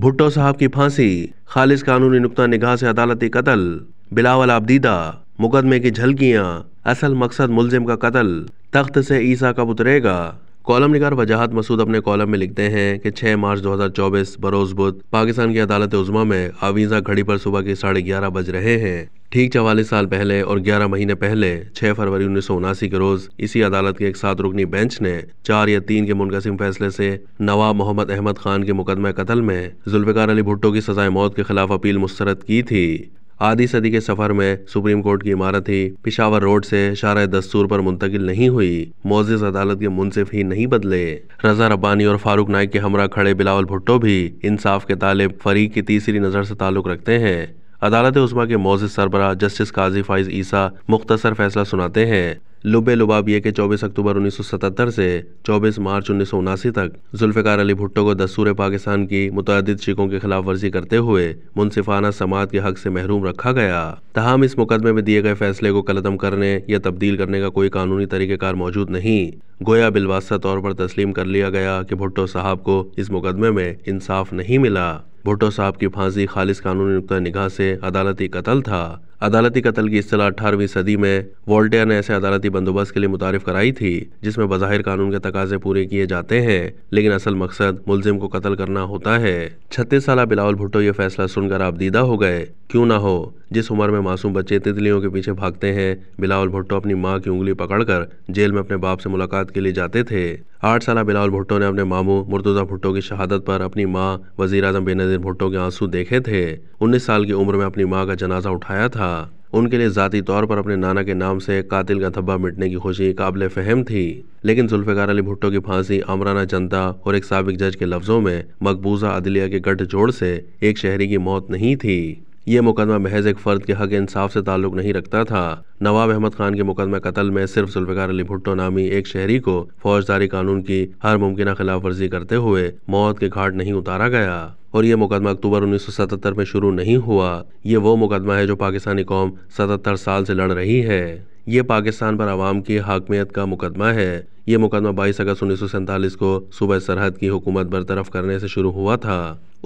भुट्टो साहब की फांसी खालिज कानूनी नुकता निगाह से अदालती कत्ल बिलावल आबदीदा मुकदमे की झलकियाँ असल मकसद मुलजिम का कत्ल तख्त से ईसा कब उतरेगा कॉलम निगार वजाहत मसूद अपने कॉलम में लिखते हैं कि 6 मार्च 2024 बरोज बुध पाकिस्तान की अदालत उजमा में आवीजा घड़ी पर सुबह के साढ़े ग्यारह बज रहे हैं ठीक चवालीस साल पहले और 11 महीने पहले 6 फरवरी उन्नीस के रोज इसी अदालत के एक साथ रुकनी बेंच ने चार या तीन के मुनकसिम फैसले से नवाब मोहम्मद अहमद खान के मुकदमे कत्ल में जुल्फिकार अली भुट्टो की सजाए मौत के खिलाफ अपील मुस्तरद की थी आधी सदी के सफर में सुप्रीम कोर्ट की इमारत ही पिशावर रोड से शारा दस्तूर पर मुंतकिल नहीं हुई मोजिज अदालत के मुनसिफ ही नहीं बदले रजा रब्बानी और फारूक नाइक के हमरा खड़े बिलावल भुट्टो भी इंसाफ के तालिब फरीक की तीसरी नजर से ताल्लुक रखते हैं अदालत उस्मा के मोज सरबरा जस्टिस काजी फाइज ईसा मुख्तसर फैसला सुनाते हैं लुबे लुबाबिया के 24 अक्टूबर 1977 से 24 मार्च उन्नीस तक जुल्फ़िकार अली भुट्टो को दस्तूर पाकिस्तान की मुतद शिकों के खिलाफ वर्जी करते हुए मुनसिफाना समाज के हक से महरूम रखा गया तहम इस मुकदमे में दिए गए फैसले को कलदम करने या तब्दील करने का कोई कानूनी तरीक़ेकार मौजूद नहीं गोया बिलवासा तौर पर तस्लीम कर लिया गया कि भुट्टो साहब को इस मुकदमे में इंसाफ नहीं मिला भुट्टो साहब की फांसी खालिस कानूनी नुकता निगाह से अदालती कत्ल था अदालती कत्ल की असलाह अठारहवीं सदी में वोल्टेयर ने ऐसे अदालती बंदोबस्त के लिए मुतारफ कराई थी जिसमें बाहिर कानून के तकाजे पूरे किए जाते हैं लेकिन असल मकसद मुलजिम को कत्ल करना होता है छत्तीस साल बिलावल भुट्टो ये फैसला सुनकर आप दीदा हो गए क्यों ना हो जिस उम्र में मासूम बच्चे तितलियों के पीछे भागते हैं बिलावल भुट्टो अपनी माँ की उंगली पकड़कर जेल में अपने बाप से मुलाकात के लिए जाते थे आठ साल बिलावल भुट्टो ने अपने मामू मुर्तुजा भुट्टो की शहादत पर अपनी माँ वजीर अजम बेनजीर भुट्टो के आंसू देखे थे उन्नीस साल की उम्र में अपनी माँ का जनाजा उठाया था उनके लिए ज़ाती तौर पर अपने नाना के नाम से कातिल का धब्बा मिटने की खुशी काबिल फहम थी लेकिन जुल्फ़िकार अली भुट्टो की फांसी अमराना जनता और एक सबक जज के लफ्ज़ों में मकबूजा अदलिया के गठजोड़ से एक शहरी की मौत नहीं थी ये मुकदमा महज एक फर्द के हक इंसाफ से ताल्लुक नहीं रखता था नवाब अहमद खान के मुकदमे कत्ल में सिर्फ जुल्फिकार अली भुट्टो नामी एक शहरी को फौजदारी कानून की हर मुमकिन खिलाफ वर्जी करते हुए मौत के घाट नहीं उतारा गया और ये मुकदमा अक्टूबर 1977 में शुरू नहीं हुआ ये वो मुकदमा है जो पाकिस्तानी कौम 77 साल से लड़ रही है ये पाकिस्तान पर आवाम की हाकमियत का मुकदमा है ये मुकदमा बाईस अगस्त उन्नीस को सूबह सरहद की हुकूमत बरतरफ करने से शुरू हुआ था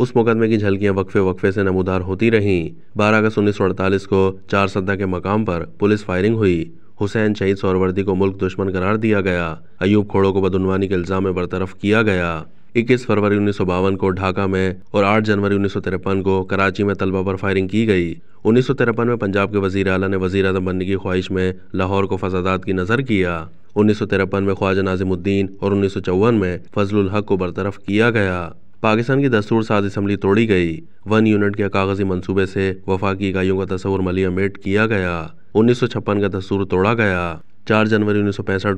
उस मुकदमे की झलकियां वक्फे वक्फे से नमोदार होती रहीं 12 अगस्त उन्नीस को चार सद्दा के मकाम पर पुलिस फायरिंग हुई हुसैन शहीद सौरवर्दी को मुल्क दुश्मन करार दिया गया अयूब खोड़ों को बदनवानी के इल्ज़ाम में बरतरफ किया गया 21 फरवरी उन्नीस को ढाका में और 8 जनवरी उन्नीस को कराची में तलबा पर फायरिंग की गई उन्नीस में पंजाब के वजीर अला ने वजी अजम बनने की ख्वाहिश में लाहौर को फसादात की नज़र किया उन्नीस में ख्वाजा नाजिमुद्दीन और उन्नीस में फजल हक को बरतरफ किया गया पाकिस्तान की दस्तूर साज इसम्बली तोड़ी गई वन यूनिट के कागजी मनसूबे से वफाकी इकाइयों का तस्वर मलियामेट किया गया उन्नीस का दस्तूर तोड़ा गया चार जनवरी उन्नीस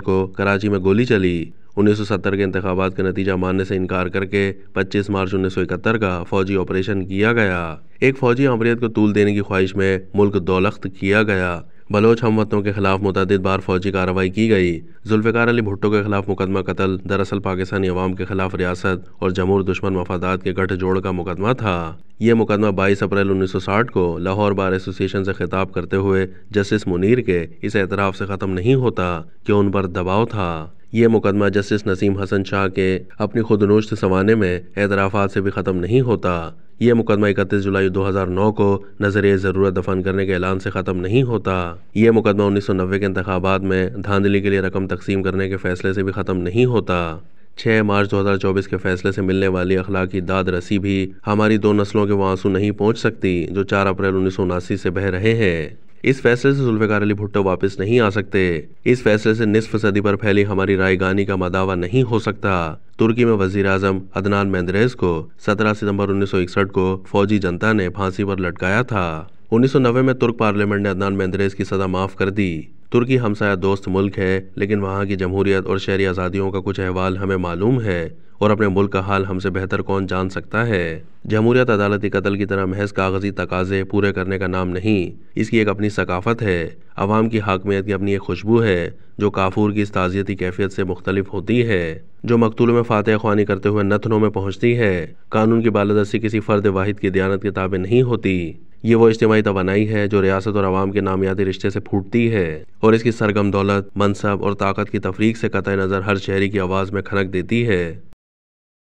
को कराची में गोली चली 1970 के इंतबात का नतीजा मानने से इनकार करके 25 मार्च 1971 का फौजी ऑपरेशन किया गया एक फौजी आमरीत को तूल देने की ख्वाहिश में मुल्क दौलख्त किया गया बलोच हमवतों के खिलाफ मुतद बार फौजी कार्रवाई की गई जुल्फ़िकार अली भुट्टो के खिलाफ मुकदमा कतल दरअसल पाकिस्तानी अवाम के खिलाफ रियासत और जमूर दुश्मन मफादात के गठजोड़ का मुकदमा था ये मुकदमा 22 अप्रैल 1960 को लाहौर बार एसोसिएशन से खिताब करते हुए जस्टिस मुनीर के इस एतराफ़ से ख़त्म नहीं होता कि उन पर दबाव था ये मुकदमा जस्टिस नसीम हसन शाह के अपनी खुदनोश सवाने में एतराफा से भी ख़त्म नहीं होता ये मुकदमा इकतीस जुलाई 2009 को नजर ज़रूरत दफन करने के ऐलान से ख़त्म नहीं होता ये मुकदमा उन्नीस सौ नब्बे के इंतबात में धांधली के लिए रकम तकसीम करने के फैसले से भी ख़त्म नहीं होता छः मार्च 2024 के फैसले से मिलने वाली अखलाकी दाद रसी भी हमारी दो नस्लों के आंसू नहीं पहुंच सकती जो चार अप्रैल उन्नीस से बह रहे हैं इस फैसले से जुल्फिकार अली भुट्टो वापस नहीं आ सकते इस फैसले से निसफ सदी पर फैली हमारी रायगानी का मदावा नहीं हो सकता तुर्की में वजीर आजम अदनान मेंद्रेस को 17 सितंबर 1961 को फौजी जनता ने फांसी पर लटकाया था 1990 में तुर्क पार्लियामेंट ने अदनान मेंद्रेस की सजा माफ कर दी तुर्की हमसाया दोस्त मुल्क है लेकिन वहाँ की जमहूरियत और शहरी आज़ादियों का कुछ अहवाल हमें मालूम है और अपने मुल्क का हाल हमसे बेहतर कौन जान सकता है जमहूरियत अदालती कत्ल की तरह महज कागजी तकाजे पूरे करने का नाम नहीं इसकी एक अपनी सकाफत है अवाम की हाकमियत की अपनी एक खुशबू है जो काफूर की इस ताज़ियती कैफियत से मुख्तलिफ होती है जो मकतूल में फातह खानी करते हुए नथनों में पहुँचती है कानून की बालादस्ती किसी फ़र्द वाहिद की दयानत के ताबे नहीं होती ये वो इज्तमाही तोानाई है जो रियासत और आवाम के नामियाती रिश्ते से फूटती है और इसकी सरगम दौलत मनसब और ताकत की तफरीक से कतः नज़र हर शहरी की आवाज़ में खनक देती है